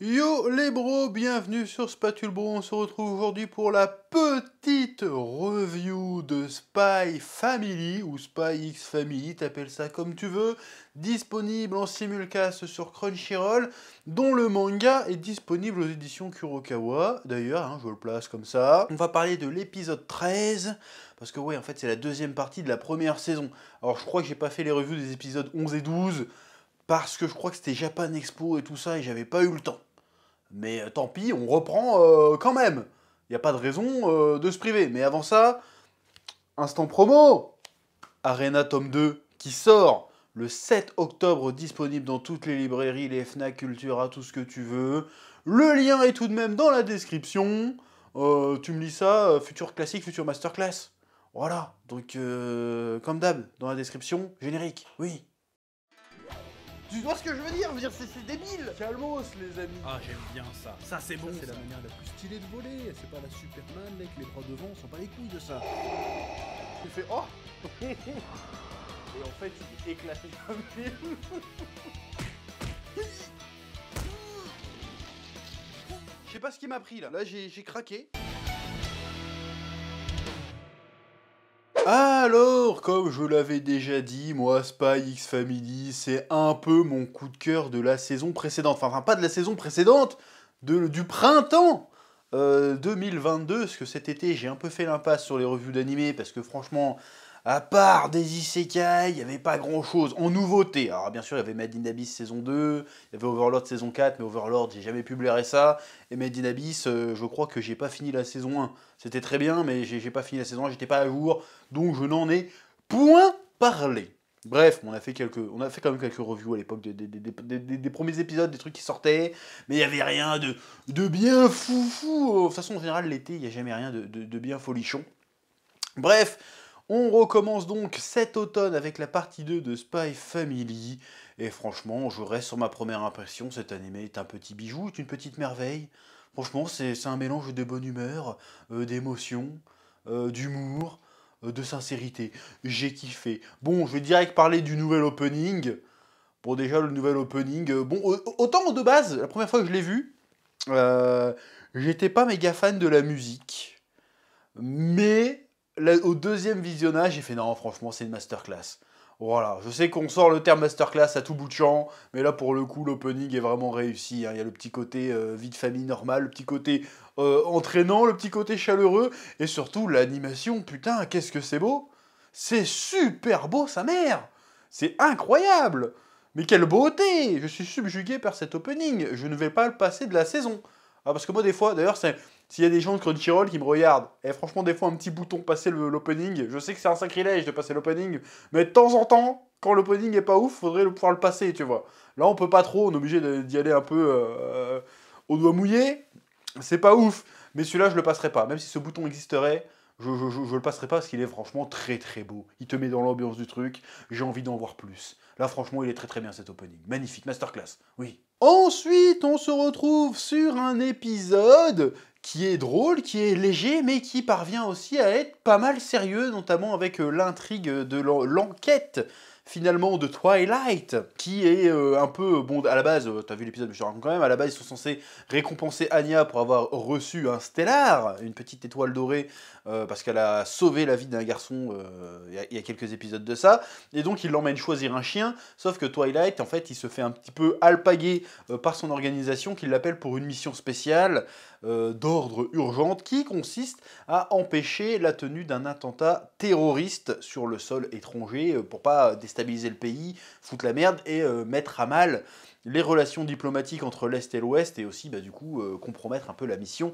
Yo les bros, bienvenue sur Spatule Bro, on se retrouve aujourd'hui pour la petite review de Spy Family ou Spy X Family, t'appelles ça comme tu veux, disponible en simulcast sur Crunchyroll, dont le manga est disponible aux éditions Kurokawa, d'ailleurs hein, je le place comme ça. On va parler de l'épisode 13, parce que oui, en fait c'est la deuxième partie de la première saison. Alors je crois que j'ai pas fait les reviews des épisodes 11 et 12, parce que je crois que c'était Japan Expo et tout ça et j'avais pas eu le temps. Mais euh, tant pis, on reprend euh, quand même. Il n'y a pas de raison euh, de se priver. Mais avant ça, instant promo Arena tome 2 qui sort le 7 octobre, disponible dans toutes les librairies, les FNAC, Cultura, tout ce que tu veux. Le lien est tout de même dans la description. tu me lis ça, futur classique, futur masterclass. Voilà, donc comme d'hab, dans la description, générique, oui. Tu vois ce que je veux dire, dire c'est débile Calmos les amis Ah j'aime bien ça, ça c'est bon C'est la manière la plus stylée de voler, c'est pas la Superman mec, les bras devant, on pas pas les couilles de ça Tu fais oh Et en fait il est éclaté comme Je sais pas ce qui m'a pris là, là j'ai craqué Alors, comme je l'avais déjà dit, moi, Spy X Family, c'est un peu mon coup de cœur de la saison précédente. Enfin, pas de la saison précédente, de, du printemps 2022, euh, parce que cet été, j'ai un peu fait l'impasse sur les revues d'animés, parce que franchement, à part des isekai, il n'y avait pas grand-chose en nouveauté. Alors bien sûr, il y avait Made Abyss saison 2, il y avait Overlord saison 4, mais Overlord, j'ai jamais publié ça. Et Made Abyss, euh, je crois que j'ai pas fini la saison 1. C'était très bien, mais j'ai pas fini la saison 1, j'étais pas à jour, donc je n'en ai point parlé. Bref, on a fait quelques, on a fait quand même quelques reviews à l'époque des, premiers épisodes, des trucs qui sortaient, mais il n'y avait rien de, de bien foufou. De toute façon, en général, l'été, il n'y a jamais rien de bien folichon. Bref, on recommence donc cet automne avec la partie 2 de Spy Family. Et franchement, je reste sur ma première impression, cet anime est un petit bijou, est une petite merveille. Franchement, c'est un mélange de bonne humeur, euh, d'émotion, euh, d'humour, euh, de sincérité. J'ai kiffé. Bon, je vais direct parler du nouvel opening. Bon, déjà, le nouvel opening... bon, autant de base, la première fois que je l'ai vu, j'étais pas méga fan de la musique. Mais au deuxième visionnage, j'ai fait non, franchement, c'est une masterclass. Voilà, je sais qu'on sort le terme masterclass à tout bout de champ, mais là pour le coup l'opening est vraiment réussi. Hein. Il y a le petit côté euh, vie de famille normale, le petit côté euh, entraînant, le petit côté chaleureux, et surtout l'animation, putain, qu'est-ce que c'est beau C'est super beau sa mère C'est incroyable Mais quelle beauté Je suis subjugué par cet opening, je ne vais pas le passer de la saison. Ah, parce que moi, des fois, d'ailleurs, c'est. S'il y a des gens de Crunchyroll qui me regardent, et eh, franchement, des fois, un petit bouton passer l'opening, je sais que c'est un sacrilège de passer l'opening, mais de temps en temps, quand l'opening est pas ouf, faudrait pouvoir le passer, tu vois. Là, on peut pas trop, on est obligé d'y aller un peu euh, au doigt mouillé, c'est pas ouf, mais celui-là, je le passerai pas. Même si ce bouton existerait, je, ne le passerai pas parce qu'il est franchement très très beau. Il te met dans l'ambiance du truc, j'ai envie d'en voir plus. Là, franchement, il est très très bien cet opening. Magnifique, masterclass, oui. Ensuite, on se retrouve sur un épisode qui est drôle, qui est léger, mais qui parvient aussi à être pas mal sérieux, notamment avec euh, l'intrigue de l'enquête finalement de Twilight, qui est euh, un peu, bon, à la base, euh, t'as vu l'épisode, mais je quand même, à la base, ils sont censés récompenser Anya pour avoir reçu un stellar, une petite étoile dorée, euh, parce qu'elle a sauvé la vie d'un garçon il y, a quelques épisodes de ça, et donc ils l'emmènent choisir un chien, sauf que Twilight, en fait, il se fait un petit peu alpaguer par son organisation, qui l'appelle pour une mission spéciale, euh, d'ordre urgente qui consiste à empêcher la tenue d'un attentat terroriste sur le sol étranger euh, pour pas déstabiliser le pays, foutre la merde et euh, mettre à mal les relations diplomatiques entre l'Est et l'Ouest et aussi bah, du coup compromettre un peu la mission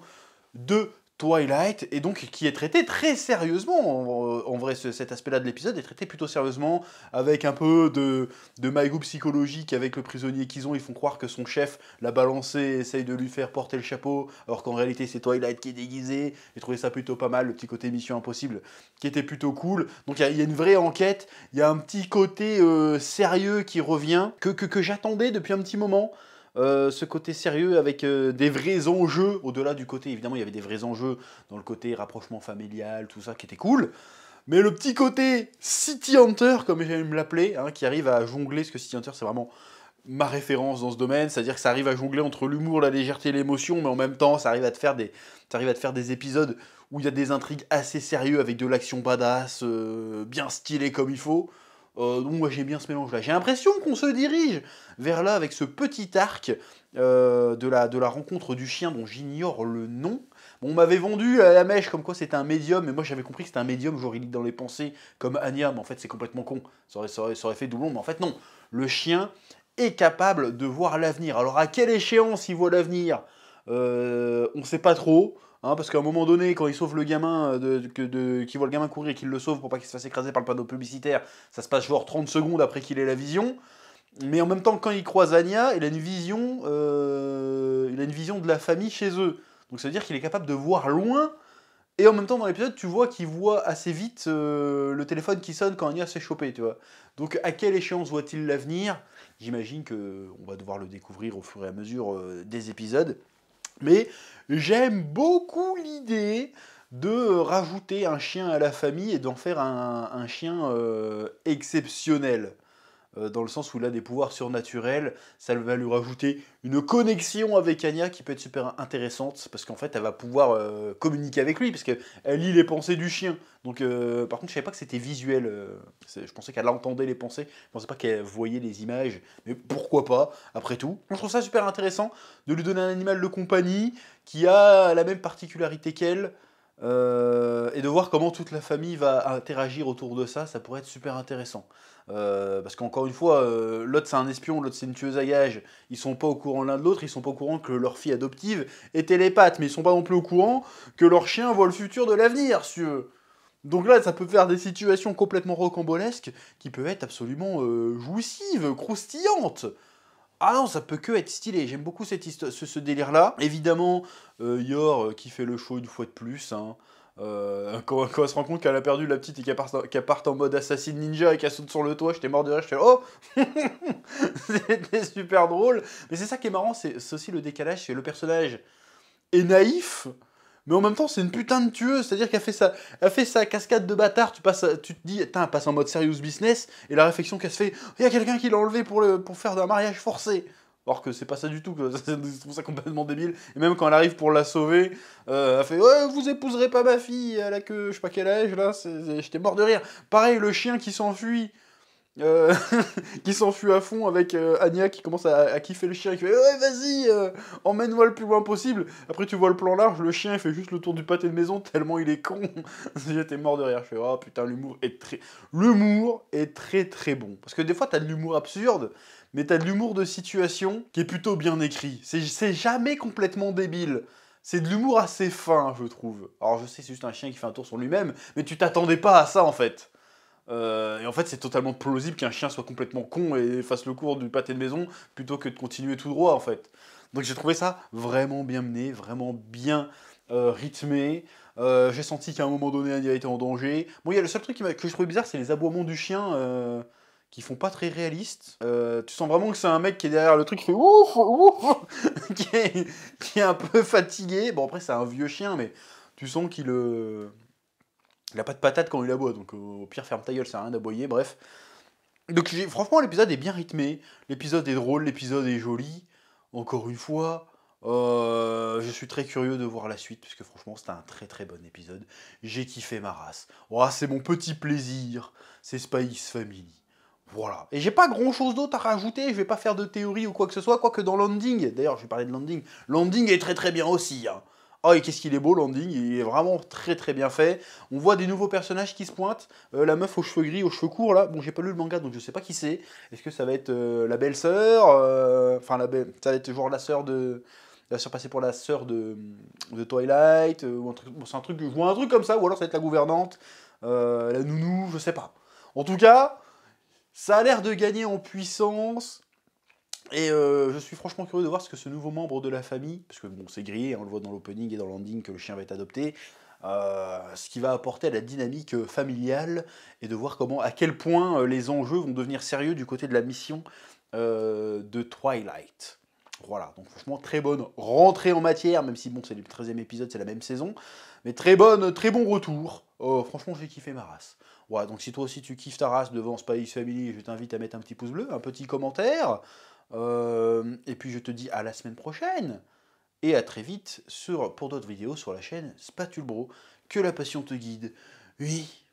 de Twilight, et donc qui est traité très sérieusement. En, vrai, cet aspect-là de l'épisode est traité plutôt sérieusement, avec un peu de, de psychologique avec le prisonnier qu'ils ont. Ils font croire que son chef l'a balancé, essaye de lui faire porter le chapeau, alors qu'en réalité c'est Twilight qui est déguisé. J'ai trouvé ça plutôt pas mal, le petit côté Mission Impossible, qui était plutôt cool. Donc il y, a une vraie enquête, il y a un petit côté euh, sérieux qui revient, que, que j'attendais depuis un petit moment. Euh, ce côté sérieux avec euh, des vrais enjeux, au-delà du côté, évidemment, il y avait des vrais enjeux dans le côté rapprochement familial, tout ça qui était cool. Mais le petit côté City Hunter, comme j'aime l'appeler, hein, qui arrive à jongler, parce que City Hunter, c'est vraiment ma référence dans ce domaine, c'est-à-dire que ça arrive à jongler entre l'humour, la légèreté et l'émotion, mais en même temps, ça arrive à te faire des, épisodes où il y a des intrigues assez sérieuses avec de l'action badass, euh, bien stylée comme il faut. Euh, donc moi j'ai bien ce mélange-là. J'ai l'impression qu'on se dirige vers là avec ce petit arc euh, de, la, de la rencontre du chien dont j'ignore le nom. on m'avait vendu la mèche comme quoi c'était un médium, mais moi j'avais compris que c'était un médium, genre il lit dans les pensées comme Anya, mais en fait c'est complètement con, ça aurait, fait doublon, mais en fait non. Le chien est capable de voir l'avenir. Alors à quelle échéance il voit l'avenir euh, On ne sait pas trop. Hein, parce qu'à un moment donné, quand il sauve le gamin, euh, qui voit le gamin courir et qu'il le sauve pour pas qu'il se fasse écraser par le panneau publicitaire, ça se passe genre 30 secondes après qu'il ait la vision. Mais en même temps, quand il croise Anya, il a une vision, euh, il a une vision de la famille chez eux. Donc ça veut dire qu'il est capable de voir loin. Et en même temps, dans l'épisode, tu vois qu'il voit assez vite euh, le téléphone qui sonne quand Anya s'est chopée, tu vois. Donc à quelle échéance voit-il l'avenir J'imagine qu'on va devoir le découvrir au fur et à mesure des épisodes. Mais j'aime beaucoup l'idée de rajouter un chien à la famille et d'en faire un, chien euh, exceptionnel. Euh, dans le sens où il a des pouvoirs surnaturels, ça va lui rajouter une connexion avec Anya qui peut être super intéressante, parce qu'en fait elle va pouvoir euh, communiquer avec lui, parce qu'elle lit les pensées du chien. Donc euh, par contre je savais pas que c'était visuel, je pensais qu'elle entendait les pensées, je pensais pas qu'elle voyait les images, mais pourquoi pas, après tout. je trouve ça super intéressant de lui donner un animal de compagnie qui a la même particularité qu'elle, euh, et de voir comment toute la famille va interagir autour de ça, ça pourrait être super intéressant. Euh, parce qu'encore une fois, euh, l'autre c'est un espion, l'autre c'est une tueuse à gages, ils sont pas au courant l'un de l'autre, ils sont pas au courant que leur fille adoptive est télépathe, mais ils sont pas non plus au courant que leur chien voit le futur de l'avenir, Donc là, ça peut faire des situations complètement rocambolesques qui peuvent être absolument jouissives, croustillantes ah non, ça peut que être stylé. J'aime beaucoup cette ce, délire-là. Évidemment, euh, Yor euh, qui fait le show une fois de plus. Hein. Euh, quand, on elle se rend compte qu'elle a perdu la petite et qu'elle part, en mode assassin ninja et qu'elle saute sur le toit, j'étais mort de rire, oh C'était super drôle. Mais c'est ça qui est marrant, c'est aussi le décalage, c'est le personnage est naïf, mais en même temps, c'est une putain de tueuse. C'est-à-dire qu'elle fait, sa, elle fait sa cascade de bâtard. Tu, passes, tu te dis, elle passe en mode serious business. Et la réflexion qu'elle se fait, il y a quelqu'un qui l'a enlevé pour, le, pour faire d'un mariage forcé. Alors que c'est pas ça du tout, je trouve ça complètement débile. Et même quand elle arrive pour la sauver, euh, elle fait Ouais, vous épouserez pas ma fille, elle a que je sais pas quel âge là, j'étais mort de rire. Pareil, le chien qui s'enfuit. Euh, qui s'enfuit à fond avec euh, Anya qui commence à, kiffer le chien, qui fait Ouais, vas-y, euh, emmène-moi le plus loin possible. Après, tu vois le plan large, le chien il fait juste le tour du pâté de maison tellement il est con. J'étais mort derrière. Je fais Oh putain, l'humour est très. L'humour est très très bon. Parce que des fois, t'as de l'humour absurde, mais t'as de l'humour de situation qui est plutôt bien écrit. C'est jamais complètement débile. C'est de l'humour assez fin, je trouve. Alors, je sais, c'est juste un chien qui fait un tour sur lui-même, mais tu t'attendais pas à ça en fait. Euh, et en fait, c'est totalement plausible qu'un chien soit complètement con et fasse le cours du pâté de maison plutôt que de continuer tout droit, en fait. Donc j'ai trouvé ça vraiment bien mené, vraiment bien euh, rythmé. Euh, j'ai senti qu'à un moment donné, il a été en danger. Bon, il y a le seul truc que je trouvais bizarre, c'est les aboiements du chien qui font pas très réalistes. tu sens vraiment que c'est un mec qui est derrière le truc qui ouf, ouf, qui, est, un peu fatigué. Bon, après, c'est un vieux chien, mais tu sens qu'il le... Il n'a pas de patate quand il aboie, donc euh, au pire, ferme ta gueule, ça sert à rien d'aboyer, bref. Donc franchement, l'épisode est bien rythmé, l'épisode est drôle, l'épisode est joli. Encore une fois, euh, je suis très curieux de voir la suite, puisque franchement, c'était un très très bon épisode. J'ai kiffé ma race. Oh, c'est mon petit plaisir, c'est Spice Family. Voilà. Et j'ai pas grand chose d'autre à rajouter, je vais pas faire de théorie ou quoi que ce soit, quoique dans Landing, d'ailleurs je vais parler de Landing, Landing est très très bien aussi. Hein. Oh, et qu'est-ce qu'il est beau, Landing, il est vraiment très très bien fait. On voit des nouveaux personnages qui se pointent. Euh, la meuf aux cheveux gris, aux cheveux courts, là. Bon, j'ai pas lu le manga, donc je sais pas qui c'est. Est-ce que ça va être euh, la belle-sœur euh, Enfin, la belle... ça va être genre la sœur de... La sœur passée pour la sœur de, de Twilight, ou un truc, c'est un truc, je vois un truc comme ça, ou alors ça va être la gouvernante, la nounou, je sais pas. En tout cas, ça a l'air de gagner en puissance et euh, je suis franchement curieux de voir ce que ce nouveau membre de la famille, parce que bon, c'est grillé, hein, on le voit dans l'opening et dans l'ending que le chien va être adopté, euh, ce qui va apporter à la dynamique familiale et de voir comment, à quel point euh, les enjeux vont devenir sérieux du côté de la mission de Twilight. Voilà, donc franchement, très bonne rentrée en matière, même si bon, c'est le 13e épisode, c'est la même saison, mais très bonne, très bon retour. Oh, franchement, j'ai kiffé ma race. donc si toi aussi tu kiffes ta race devant Spice Family, je t'invite à mettre un petit pouce bleu, un petit commentaire. Euh, et puis je te dis à la semaine prochaine et à très vite sur, pour d'autres vidéos sur la chaîne Spatule Bro. Que la passion te guide. Oui.